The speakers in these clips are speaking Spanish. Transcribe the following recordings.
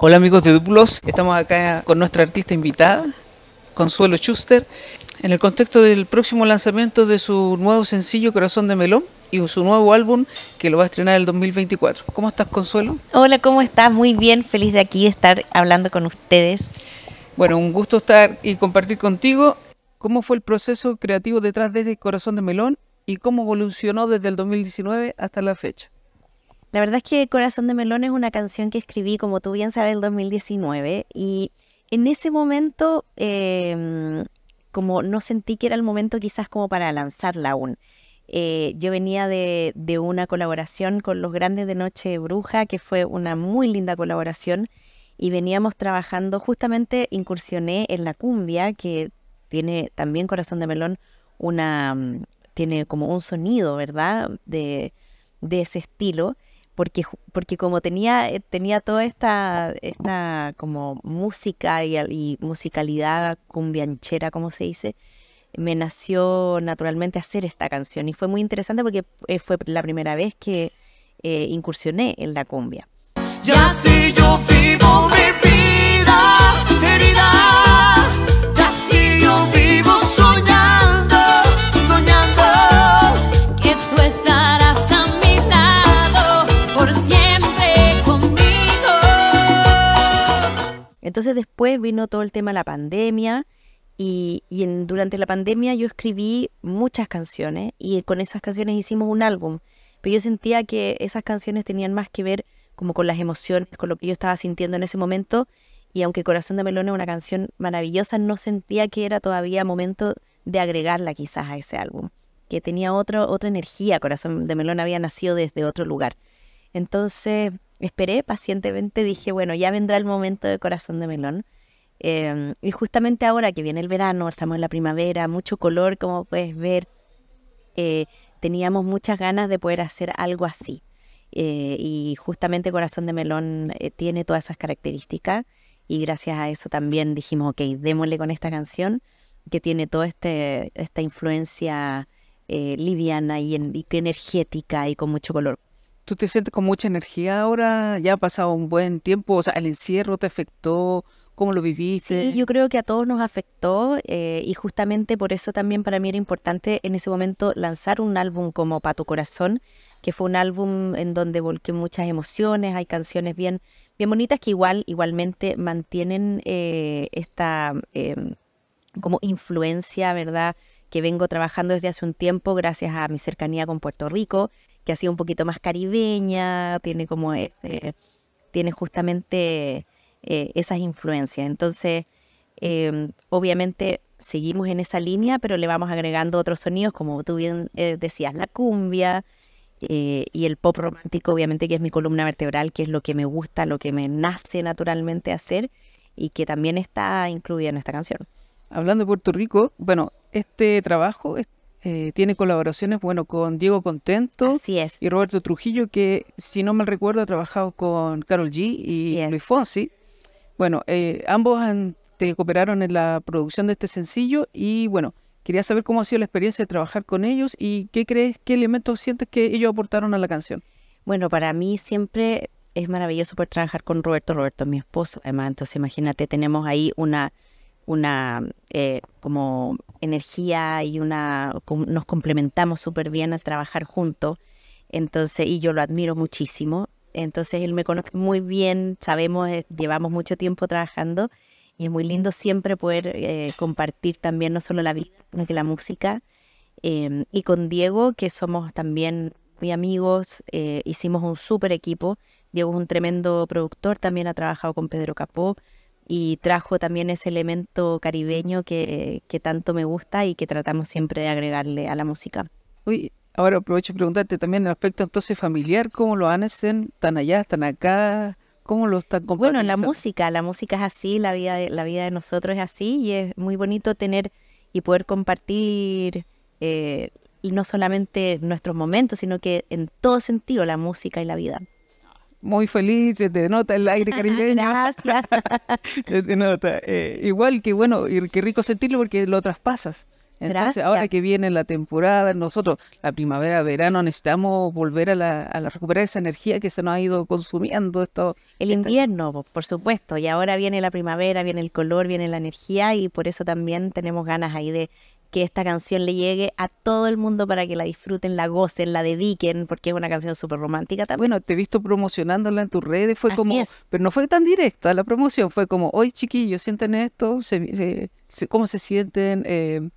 Hola amigos de Dublos, estamos acá con nuestra artista invitada, Consuelo Schuster, en el contexto del próximo lanzamiento de su nuevo sencillo Corazón de Melón y su nuevo álbum que lo va a estrenar el 2024. ¿Cómo estás Consuelo? Hola, ¿cómo estás? Muy bien, feliz de aquí estar hablando con ustedes. Bueno, un gusto estar y compartir contigo cómo fue el proceso creativo detrás de este Corazón de Melón y cómo evolucionó desde el 2019 hasta la fecha. La verdad es que Corazón de Melón es una canción que escribí, como tú bien sabes, en 2019 y en ese momento em, como no sentí que era el momento quizás como para lanzarla aún. Eh, yo venía de, una colaboración con Los Grandes de Noche Bruja, que fue una muy linda colaboración, y veníamos trabajando, justamente incursioné en la cumbia, que tiene también Corazón de Melón, una, mm, tiene como un sonido, ¿verdad? de ese estilo porque, como tenía, eh, tenía toda esta, esta como música y, musicalidad cumbianchera, como se dice, me nació naturalmente hacer esta canción y fue muy interesante porque eh, fue la primera vez que eh, incursioné en la cumbia. yo vivo mi Entonces después vino todo el tema de la pandemia y, en, durante la pandemia yo escribí muchas canciones y con esas canciones hicimos un álbum. Pero yo sentía que esas canciones tenían más que ver como con las emociones, con lo que yo estaba sintiendo en ese momento. Y aunque Corazón de Melón es una canción maravillosa, no sentía que era todavía momento de agregarla quizás a ese álbum, que tenía otra otra energía. Corazón de Melón había nacido desde otro lugar. Entonces Esperé pacientemente, dije, bueno, ya vendrá el momento de corazón de melón. Em, y justamente ahora que viene el verano, estamos en la primavera, mucho color, como puedes ver, eh, teníamos muchas ganas de poder hacer algo así. Eh, y justamente Corazón de Melón eh, tiene todas esas características y gracias a eso también dijimos, ok, démosle con esta canción que tiene toda este, esta influencia liviana y energética y con mucho color. ¿Tú te sientes con mucha energía ahora? ¿Ya ha pasado un buen tiempo? O sea, ¿el encierro te afectó? ¿Cómo lo viviste? Sí, yo creo que a todos nos afectó eh, y justamente por eso también para mí era importante en ese momento lanzar un álbum como Pa' tu corazón, que fue un álbum en donde volqué muchas emociones, hay canciones bien, bien bonitas que igual, igualmente mantienen eh, esta em, como influencia, ¿verdad? que vengo trabajando desde hace un tiempo gracias a mi cercanía con Puerto Rico que ha sido un poquito más caribeña, tiene como tiene justamente eh, esas influencias. Entonces, eh, obviamente seguimos en esa línea, pero le vamos agregando otros sonidos, como tú bien eh, decías, la cumbia y el pop romántico, obviamente que es mi columna vertebral, que es lo que me gusta, lo que me nace naturalmente hacer y que también está incluido en esta canción. Hablando de Puerto Rico, bueno, este trabajo, este eh, tiene colaboraciones, bueno, con Diego Contento y Roberto Trujillo, que si no mal recuerdo ha trabajado con Carol G y Luis Fonsi. Bueno, eh, ambos te cooperaron en la producción de este sencillo y bueno, quería saber cómo ha sido la experiencia de trabajar con ellos y qué crees, qué elementos sientes que ellos aportaron a la canción. Bueno, para mí siempre es maravilloso poder trabajar con Roberto. Roberto es mi esposo, además, entonces imagínate, tenemos ahí una una eh, como energía y una nos complementamos súper bien al trabajar juntos. Entonces, y yo lo admiro muchísimo. Entonces, él me conoce muy bien, sabemos, eh, llevamos mucho tiempo trabajando y es muy lindo siempre poder eh, compartir también no solo la vida, sino que la música. Em, y con Diego, que somos también muy amigos, hicimos un super equipo. Diego es un tremendo productor, también ha trabajado con Pedro Capó y trajo también ese elemento caribeño que, tanto me gusta y que tratamos siempre de agregarle a la música. Uy, ahora aprovecho preguntarte también el aspecto entonces familiar, ¿cómo lo hacen? ¿Están allá? ¿Están acá? ¿Cómo lo están compartiendo. Bueno, la música, la música es así, la vida, de, la vida de nosotros es así y es muy bonito tener y poder compartir y eh, no solamente nuestros momentos, sino que en todo sentido la música y la vida muy feliz, se te nota el aire ah, ah, caribeño. Gracias. nota. Eh, igual que bueno, y qué rico sentirlo porque lo traspasas. Entonces, ahora que viene la temporada, nosotros, la primavera, verano, necesitamos volver a, la, a recuperar esa energía que se nos ha ido consumiendo. Esto, el invierno, por supuesto, y ahora viene la primavera, viene el color, viene la energía, y por eso también tenemos ganas ahí de que esta canción le llegue a todo el mundo para que la disfruten, la gocen, la dediquen, porque es una canción súper romántica también. Bueno, te he visto promocionándola en tus redes, fue como, pero no fue tan directa la promoción, fue como, hoy chiquillos, sienten esto, se, cómo se sienten, eh,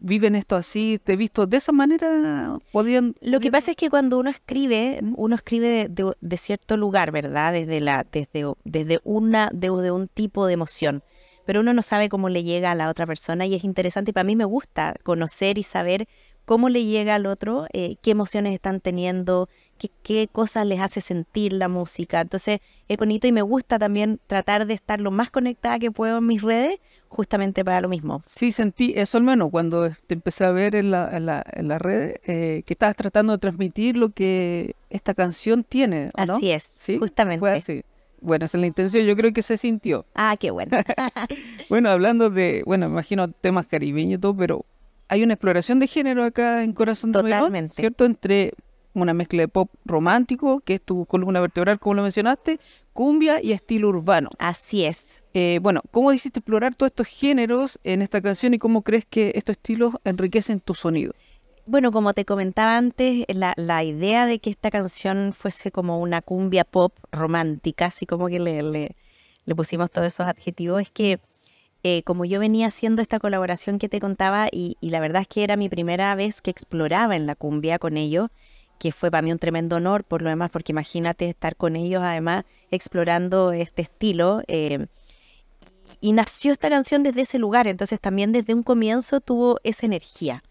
viven esto así, te he visto de esa manera, podían... Lo que pasa es que cuando uno escribe, uno escribe de, cierto lugar, ¿verdad? Desde, la, desde, desde, una, de, un tipo de emoción pero uno no sabe cómo le llega a la otra persona y es interesante y para mí me gusta conocer y saber cómo le llega al otro, eh, qué emociones están teniendo, qué, cosas les hace sentir la música. Entonces es bonito y me gusta también tratar de estar lo más conectada que puedo en mis redes justamente para lo mismo. Sí, sentí eso al menos cuando te empecé a ver en la, en la, red eh, que estabas tratando de transmitir lo que esta canción tiene. así es, justamente. Bueno, esa es la intención. Yo creo que se sintió. Ah, qué bueno. bueno, hablando de, bueno, imagino temas caribeños y todo, pero hay una exploración de género acá en Corazón de Melón, ¿cierto? Entre una mezcla de pop romántico, que es tu columna vertebral, como lo mencionaste, cumbia y estilo urbano. Así es. Eh, bueno, ¿cómo hiciste explorar todos estos géneros en esta canción y cómo crees que estos estilos enriquecen tu sonido? Bueno, como te comentaba antes, la, idea de que esta canción fuese como una cumbia pop romántica, así como que le, pusimos todos esos adjetivos, es que eh, como yo venía haciendo esta colaboración que te contaba y, la verdad es que era mi primera vez que exploraba en la cumbia con ellos, que fue para mí un tremendo honor por lo demás, porque imagínate estar con ellos además explorando este estilo. Eh, y nació esta canción desde ese lugar, entonces también desde un comienzo tuvo esa energía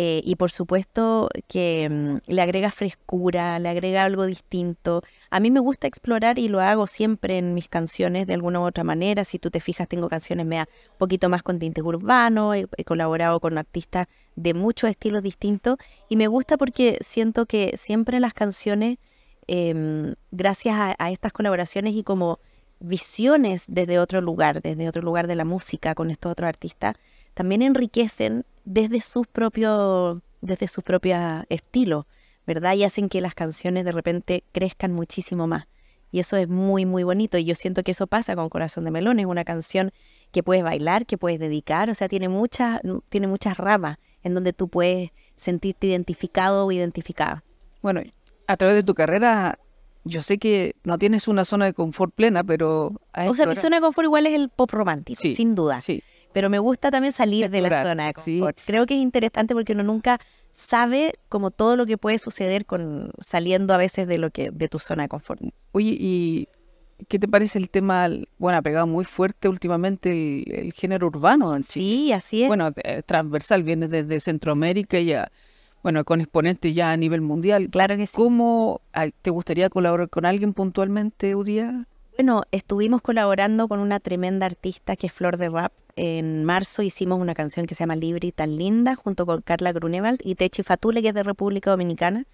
eh, y por supuesto que mm, le agrega frescura, le agrega algo distinto. A mí me gusta explorar y lo hago siempre en mis canciones de alguna u otra manera. Si tú te fijas, tengo canciones mea, un poquito más con tintes urbanos, he, colaborado con artistas de muchos estilos distintos y me gusta porque siento que siempre las canciones, em, gracias a, a estas colaboraciones y como visiones desde otro lugar, desde otro lugar de la música con estos otros artistas, también enriquecen desde su propio, desde su propio estilo, ¿verdad? Y hacen que las canciones de repente crezcan muchísimo más. Y eso es muy, muy bonito. Y yo siento que eso pasa con Corazón de Melón. Es una canción que puedes bailar, que puedes dedicar. O sea, tiene, muchas tiene muchas ramas en donde tú puedes sentirte identificado o identificada. Bueno, a través de tu carrera, yo sé que no tienes una zona de confort plena, pero... O sea, mi zona de confort igual es el pop romántico, sin duda. Sí pero me gusta también salir de la zona de confort. Creo que es interesante porque uno nunca sabe como todo lo que puede suceder con saliendo a veces de lo que de tu zona de confort. Oye, ¿y qué te parece el tema? Bueno, ha pegado muy fuerte últimamente el, género urbano en Chile. Sí, así es. Bueno, eh, transversal, viene desde Centroamérica y bueno, con exponentes ya a nivel mundial. Claro que sí. ¿Cómo ah, te gustaría colaborar con alguien puntualmente, Udía? Bueno, estuvimos colaborando con una tremenda artista que es Flor de Rap, en marzo hicimos una canción que se llama Libre y tan linda junto con Carla Grunewald y Techi Fatule, que es de República Dominicana.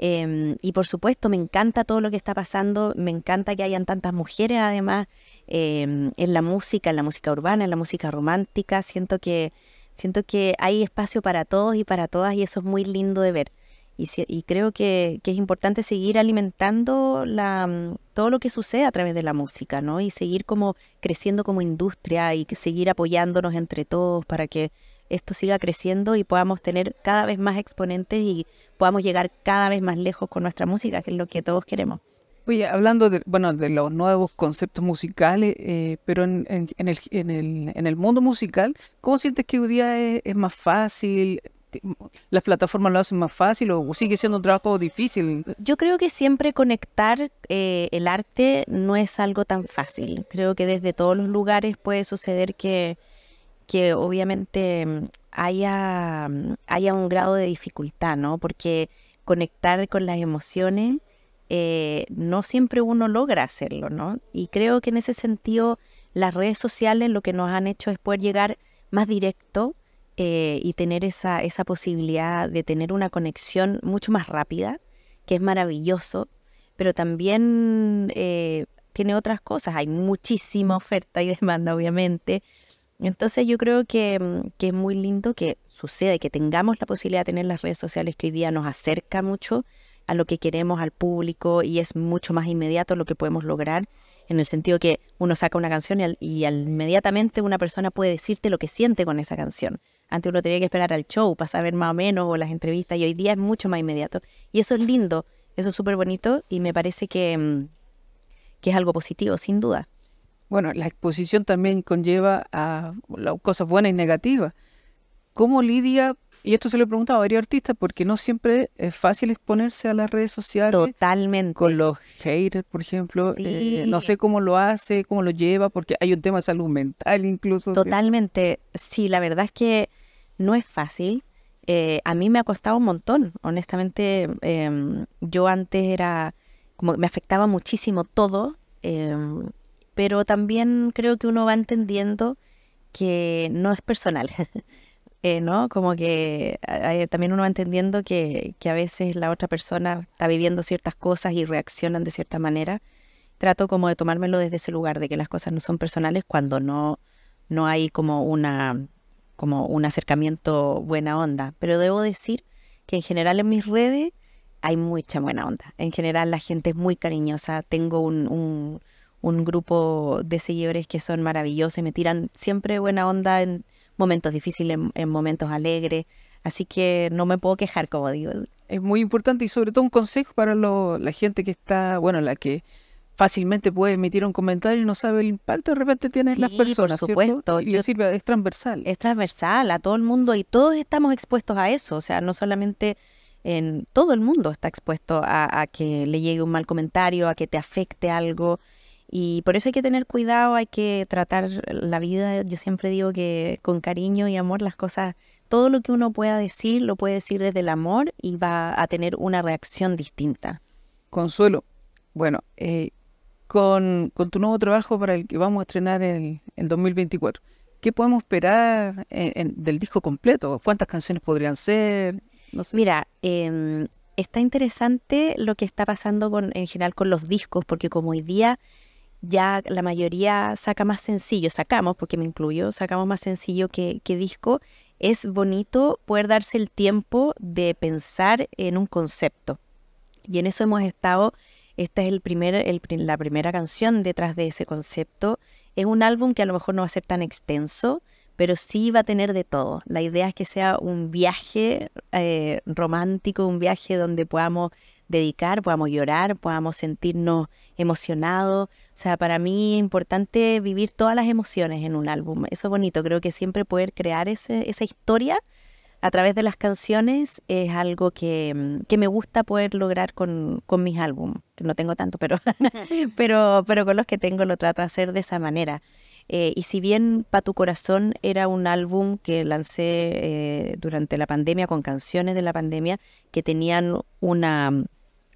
y por supuesto, me encanta todo lo que está pasando, me encanta que hayan tantas mujeres además em, en la música, en la música urbana, en la música romántica. Siento que Siento que hay espacio para todos y para todas y eso es muy lindo de ver. Y, creo que, es importante seguir alimentando la, mm, todo lo que sucede a través de la música, ¿no? Y seguir como creciendo como industria y seguir apoyándonos entre todos para que esto siga creciendo y podamos tener cada vez más exponentes y podamos llegar cada vez más lejos con nuestra música, que es lo que todos queremos. Oye, hablando de, bueno, de los nuevos conceptos musicales, eh, pero en, el, en, el, mundo musical, ¿cómo sientes que hoy día es, más fácil? ¿Las plataformas lo hacen más fácil o sigue siendo un trabajo difícil? Yo creo que siempre conectar eh, el arte no es algo tan fácil. Creo que desde todos los lugares puede suceder que, obviamente mm, haya, mm, haya un grado de dificultad, ¿no? Porque conectar con las emociones eh, no siempre uno logra hacerlo, ¿no? Y creo que en ese sentido las redes sociales lo que nos han hecho es poder llegar más directo eh, y tener esa, esa posibilidad de tener una conexión mucho más rápida, que es maravilloso, pero también eh, tiene otras cosas, hay muchísima oferta y demanda, obviamente. Entonces yo creo mm, que, es muy lindo que suceda y que tengamos la posibilidad de tener las redes sociales que hoy día nos acerca mucho a lo que queremos, al público, y es mucho más inmediato lo que podemos lograr, en el sentido que uno saca una canción y, inmediatamente una persona puede decirte lo que siente con esa canción. Antes uno tenía que esperar al show para saber más o menos, o las entrevistas, y hoy día es mucho más inmediato. Y eso es lindo, eso es súper bonito, y me parece que, mm, que es algo positivo, sin duda. Bueno, la exposición también conlleva a cosas buenas y negativas. ¿Cómo lidia y esto se lo he preguntado a varios artistas porque no siempre es fácil exponerse a las redes sociales. Totalmente. Con los haters, por ejemplo. Eh, no sé cómo lo hace, cómo lo lleva, porque hay un tema de salud mental incluso. Totalmente. ¿sí? la verdad es que no es fácil. Eh, a mí me ha costado un montón. Honestamente, em, yo antes era. como me afectaba muchísimo todo. Em, pero también creo que uno va entendiendo que no es personal. Eh, ¿no? Como que también uno va entendiendo que, a veces la otra persona está viviendo ciertas cosas y reaccionan de cierta manera. Trato como de tomármelo desde ese lugar, de que las cosas no son personales cuando no, no hay como, una, como un acercamiento buena onda. Pero debo decir que en general en mis redes hay mucha buena onda. En general la gente es muy cariñosa. Tengo un, un, un grupo de seguidores que son maravillosos y me tiran siempre buena onda en momentos difíciles, en, momentos alegres. Así que no me puedo quejar, como digo. Es muy importante y sobre todo un consejo para lo, la gente que está, bueno, la que fácilmente puede emitir un comentario y no sabe el impacto de repente tiene en las personas. Por supuesto. Y Yo, es transversal. Es transversal a todo el mundo y todos estamos expuestos a eso. O sea, no solamente en todo el mundo está expuesto a que le llegue un mal comentario, a que te afecte algo. Y por eso hay que tener cuidado, hay que tratar la vida, yo siempre digo que con cariño y amor las cosas, todo lo que uno pueda decir, lo puede decir desde el amor y va a tener una reacción distinta. Consuelo, bueno, eh, con, tu nuevo trabajo para el que vamos a estrenar en el 2024, ¿qué podemos esperar del disco completo? ¿Cuántas canciones podrían ser? Mira, em, está interesante lo que está pasando en general con los discos, porque como hoy día ya la mayoría saca más sencillo, sacamos, porque me incluyo, sacamos más sencillo que, que, disco, es bonito poder darse el tiempo de pensar en un concepto. Y en eso hemos estado, esta es la primera canción detrás de ese concepto. Es un álbum que a lo mejor no va a ser tan extenso, pero sí va a tener de todo. La idea es que sea un viaje eh, romántico, un viaje donde podamos dedicar, podamos llorar, podamos sentirnos emocionados. O sea, para mí es importante vivir todas las emociones en un álbum. Eso es bonito. Creo que siempre poder crear esa historia a través de las canciones es algo que, mm, me gusta poder lograr con, mis álbumes. Que No tengo tanto, pero, pero, pero con los que tengo lo trato de hacer de esa manera. Eh, y si bien Pa' tu corazón era un álbum que lancé eh, durante la pandemia con canciones de la pandemia que tenían una,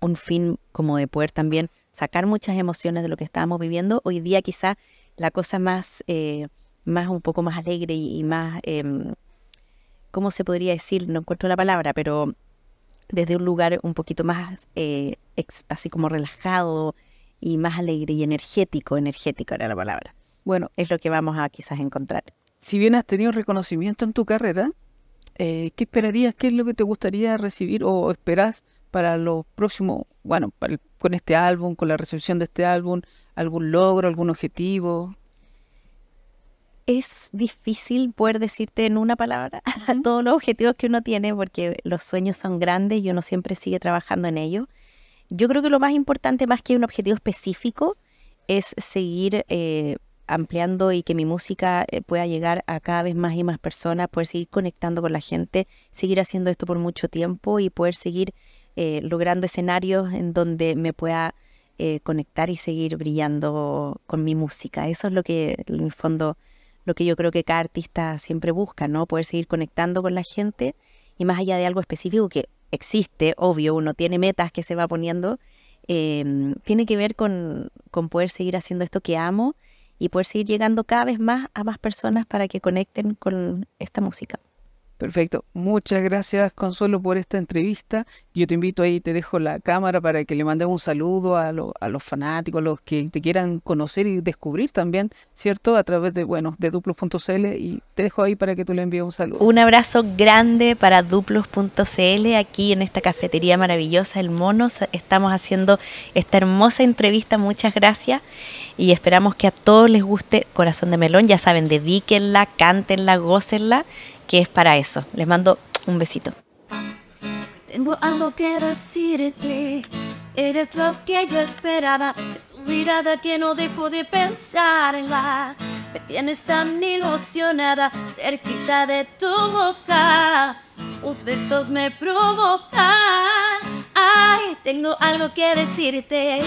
un fin como de poder también sacar muchas emociones de lo que estábamos viviendo, hoy día quizá la cosa más, eh, más un poco más alegre y, más, em, ¿cómo se podría decir? No encuentro la palabra, pero desde un lugar un poquito más así como relajado y más alegre y energético, energético era la palabra. Bueno, es lo que vamos a quizás encontrar. Si bien has tenido reconocimiento en tu carrera, eh, ¿qué esperarías? ¿Qué es lo que te gustaría recibir o esperas para los próximos, bueno, con este álbum, con la recepción de este álbum, algún logro, algún objetivo? Es difícil poder decirte en una palabra todos los objetivos que uno tiene porque los sueños son grandes y uno siempre sigue trabajando en ellos. Yo creo que lo más importante, más que un objetivo específico, es seguir eh, ampliando y que mi música eh, pueda llegar a cada vez más y más personas, poder seguir conectando con la gente, seguir haciendo esto por mucho tiempo y poder seguir eh, logrando escenarios en donde me pueda eh, conectar y seguir brillando con mi música. Eso es lo que, en el fondo, lo que yo creo que cada artista siempre busca, ¿no? Poder seguir conectando con la gente y más allá de algo específico que existe, obvio, uno tiene metas que se va poniendo, em, tiene que ver con poder seguir haciendo esto que amo y poder seguir llegando cada vez más a más personas para que conecten con esta música. Perfecto. Muchas gracias, Consuelo, por esta entrevista. Yo te invito ahí, te dejo la cámara para que le mandes un saludo a, los fanáticos, a los que te quieran conocer y descubrir también, ¿cierto? A través de, bueno, de duplos.cl y te dejo ahí para que tú le envíes un saludo. Un abrazo grande para duplos.cl aquí en esta cafetería maravillosa, El Mono. Estamos haciendo esta hermosa entrevista. Muchas gracias y esperamos que a todos les guste Corazón de Melón. Ya saben, dedíquenla, cántenla, gócenla que es para eso. Les mando un besito. Tengo algo que decirte, eres lo que yo esperaba, es tu mirada que no dejo de pensar en la me tienes tan ilusionada, cerquita de tu boca, tus besos me provocan, ay, tengo algo que decirte,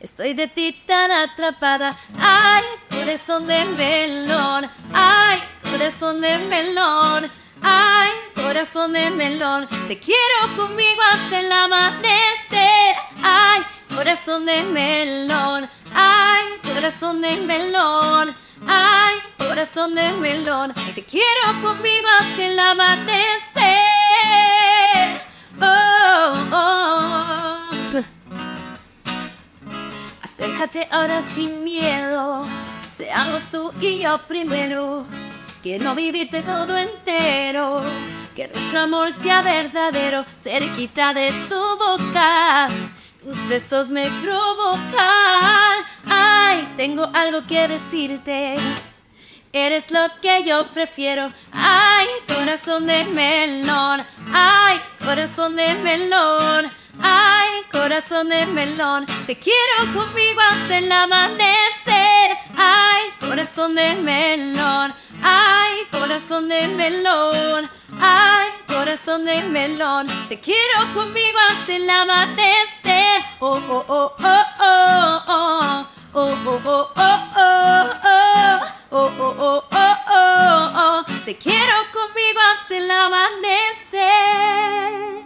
estoy de ti tan atrapada, ay, corazón de melón, ay, corazón de melón. Ay, corazón de melón, te quiero conmigo hasta el amanecer. Ay, corazón de melón. Ay, corazón de melón. Ay, corazón de melón, te quiero conmigo hasta el amanecer. Oh, oh, Acércate ahora sin miedo, seamos tú y yo primero. Quiero vivirte todo entero. Que nuestro amor sea verdadero, cerquita de tu boca. Tus besos me provocan. Ay, tengo algo que decirte. Eres lo que yo prefiero. Ay, corazón de melón. Ay, corazón de melón. Ay, corazón de melón. Te quiero conmigo hasta el amanecer. Ay, corazón de melón. Ay, corazón de melón, ay, corazón de melón, te quiero conmigo hasta el amanecer. Oh, oh, oh, oh, oh, oh, oh, oh, te quiero conmigo hasta el amanecer.